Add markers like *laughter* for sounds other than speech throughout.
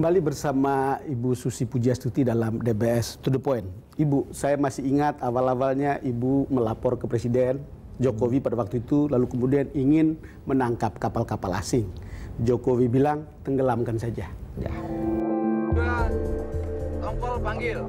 Kembali bersama Ibu Susi Pujastuti dalam DBS To The Point. Ibu, saya masih ingat awal-awalnya Ibu melapor ke Presiden Jokowi pada waktu itu, lalu kemudian ingin menangkap kapal-kapal asing. Jokowi bilang, tenggelamkan saja. Ya. Tongkol panggil.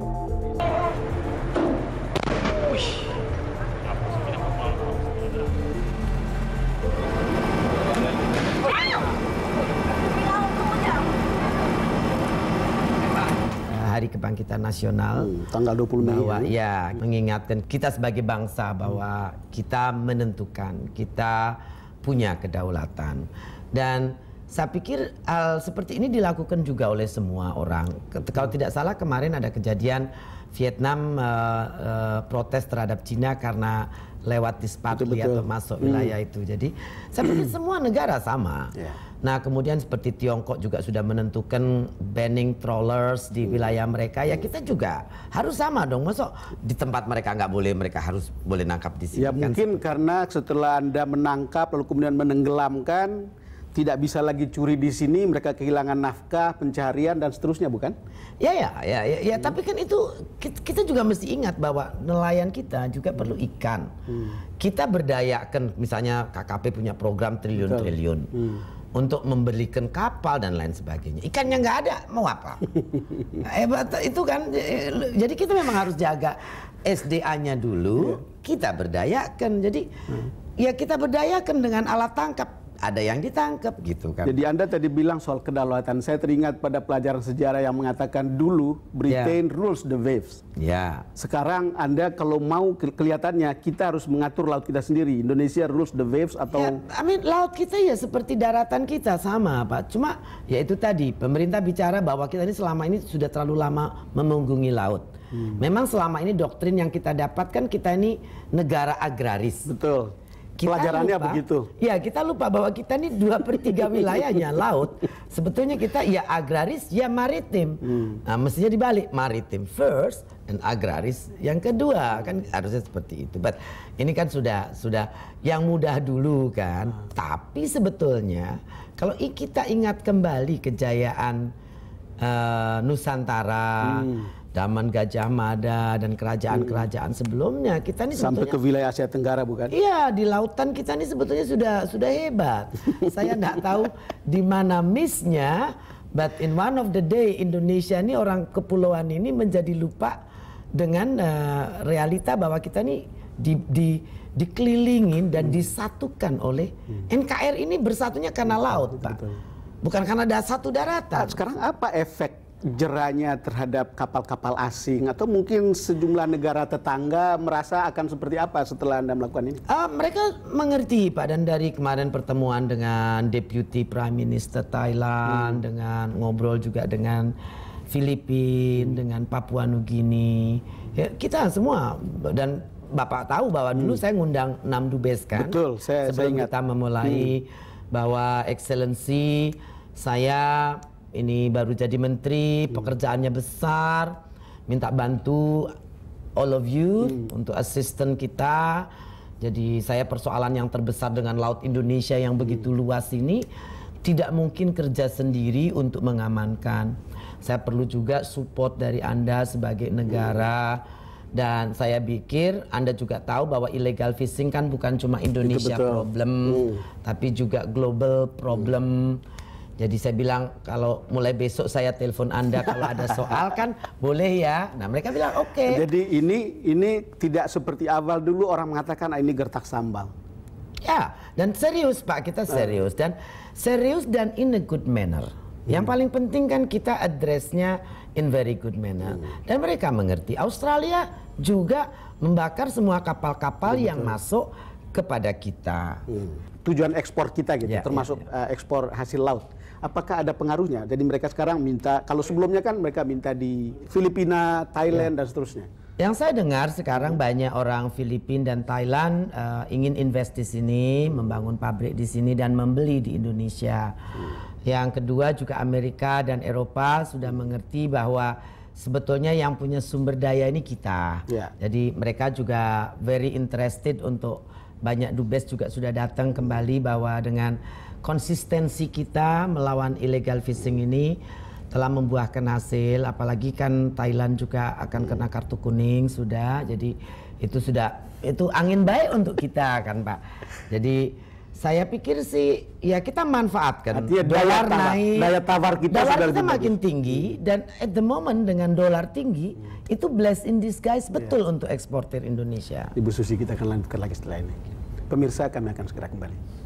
Hari Kebangkitan Nasional hmm, tanggal 20 Mei bahwa ya? ya mengingatkan kita sebagai bangsa bahwa hmm. kita menentukan, kita punya kedaulatan. Dan saya pikir hal eh, seperti ini dilakukan juga oleh semua orang. Kalau tidak salah kemarin ada kejadian Vietnam uh, uh, protes terhadap Cina karena lewat sepatu atau masuk wilayah hmm. itu. Jadi saya pikir semua negara sama. Yeah Nah, kemudian seperti Tiongkok juga sudah menentukan banning trawlers di wilayah mereka, ya kita juga harus sama dong. Masuk di tempat mereka nggak boleh, mereka harus boleh nangkap di sini. Ya kan? mungkin karena setelah Anda menangkap lalu kemudian menenggelamkan, tidak bisa lagi curi di sini, mereka kehilangan nafkah, pencarian dan seterusnya, bukan? Ya, ya, ya, ya. ya. Hmm. Tapi kan itu kita juga mesti ingat bahwa nelayan kita juga hmm. perlu ikan. Hmm. Kita berdayakan, misalnya KKP punya program triliun-triliun. Hmm untuk membelikan kapal dan lain sebagainya. Ikannya nggak ada, mau apa? Hebat *laughs* eh, itu kan. Jadi kita memang harus jaga SDA-nya dulu, iya. kita berdayakan. Jadi hmm. ya kita berdayakan dengan alat tangkap ada yang ditangkap gitu kan. Jadi Anda tadi bilang soal kedaulatan. Saya teringat pada pelajaran sejarah yang mengatakan dulu Britain yeah. rules the waves. Ya. Yeah. Sekarang Anda kalau mau kelihatannya kita harus mengatur laut kita sendiri. Indonesia rules the waves atau yeah, I mean laut kita ya seperti daratan kita sama Pak. Cuma ya itu tadi pemerintah bicara bahwa kita ini selama ini sudah terlalu lama memunggungi laut. Hmm. Memang selama ini doktrin yang kita dapatkan kita ini negara agraris. Betul kita pelajarannya lupa, begitu. Ya kita lupa bahwa kita ini dua per tiga wilayahnya laut. Sebetulnya kita ya agraris ya maritim. Hmm. Nah mestinya dibalik maritim first dan agraris yang kedua kan harusnya seperti itu. But ini kan sudah sudah yang mudah dulu kan. Hmm. Tapi sebetulnya kalau kita ingat kembali kejayaan uh, Nusantara. Hmm zaman Gajah Mada dan kerajaan-kerajaan sebelumnya kita ini sampai ke wilayah Asia Tenggara bukan? Iya di lautan kita ini sebetulnya sudah sudah hebat. *laughs* Saya tidak tahu di mana missnya, but in one of the day Indonesia ini orang kepulauan ini menjadi lupa dengan uh, realita bahwa kita ini di, di dikelilingin dan hmm. disatukan oleh hmm. NKRI ini bersatunya karena laut, Pak. Bukan karena ada satu daratan. sekarang apa efek jeranya terhadap kapal-kapal asing atau mungkin sejumlah negara tetangga merasa akan seperti apa setelah Anda melakukan ini? Uh, mereka mengerti Pak dan dari kemarin pertemuan dengan Deputy Prime Minister Thailand hmm. dengan ngobrol juga dengan Filipina, hmm. dengan Papua Nugini. Ya, kita semua dan Bapak tahu bahwa dulu hmm. saya ngundang enam dubes kan. Betul, saya sebelum saya ingat. kita memulai hmm. bahwa excellency saya ini baru jadi menteri, hmm. pekerjaannya besar, minta bantu all of you hmm. untuk asisten kita. Jadi saya persoalan yang terbesar dengan laut Indonesia yang begitu hmm. luas ini tidak mungkin kerja sendiri untuk mengamankan. Saya perlu juga support dari Anda sebagai hmm. negara. Hmm. Dan saya pikir Anda juga tahu bahwa illegal fishing kan bukan cuma Indonesia problem, hmm. tapi juga global problem. Hmm jadi saya bilang kalau mulai besok saya telepon Anda kalau ada soal kan boleh ya. Nah mereka bilang oke. Okay. Jadi ini ini tidak seperti awal dulu orang mengatakan ah, ini gertak sambal. Ya dan serius Pak kita eh. serius dan serius dan in a good manner. Yang hmm. paling penting kan kita addressnya in very good manner hmm. dan mereka mengerti. Australia juga membakar semua kapal-kapal ya, yang masuk kepada kita. Hmm. Tujuan ekspor kita gitu, ya, ya termasuk ya, ya. ekspor hasil laut. Apakah ada pengaruhnya? Jadi mereka sekarang minta, kalau sebelumnya kan mereka minta di Filipina, Thailand, ya. dan seterusnya. Yang saya dengar sekarang banyak orang Filipina dan Thailand uh, ingin invest di sini, membangun pabrik di sini dan membeli di Indonesia. Hmm. Yang kedua juga Amerika dan Eropa sudah mengerti bahwa sebetulnya yang punya sumber daya ini kita. Yeah. Jadi mereka juga very interested untuk banyak dubes juga sudah datang kembali bahwa dengan konsistensi kita melawan illegal fishing ini telah membuahkan hasil apalagi kan Thailand juga akan kena kartu kuning sudah jadi itu sudah itu angin baik untuk kita kan Pak. Jadi saya pikir sih ya kita manfaatkan Artinya dolar daya naik, daya tawar kita dolar kita makin tinggi dan at the moment dengan dolar tinggi hmm. itu bless in disguise iya. betul untuk eksportir Indonesia. Ibu Susi kita akan lanjutkan lagi setelah ini. Pemirsa kami akan segera kembali.